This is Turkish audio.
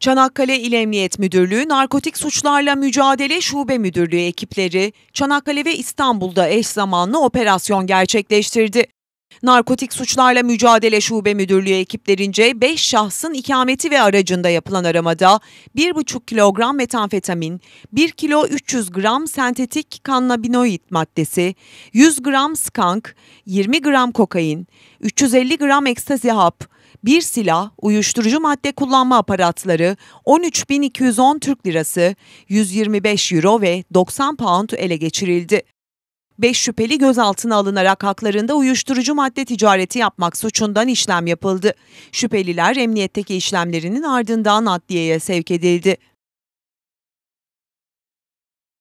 Çanakkale İl Emniyet Müdürlüğü Narkotik Suçlarla Mücadele Şube Müdürlüğü ekipleri Çanakkale ve İstanbul'da eş zamanlı operasyon gerçekleştirdi. Narkotik Suçlarla Mücadele Şube Müdürlüğü ekiplerince 5 şahsın ikameti ve aracında yapılan aramada 1,5 kilogram metanfetamin, 1 kilo 300 gram sentetik kannabinoid maddesi, 100 gram skank, 20 gram kokain, 350 gram ekstazi hap, bir silah, uyuşturucu madde kullanma aparatları, 13.210 Türk lirası, 125 euro ve 90 pound ele geçirildi. 5 şüpheli gözaltına alınarak haklarında uyuşturucu madde ticareti yapmak suçundan işlem yapıldı. Şüpheliler emniyetteki işlemlerinin ardından adliyeye sevk edildi.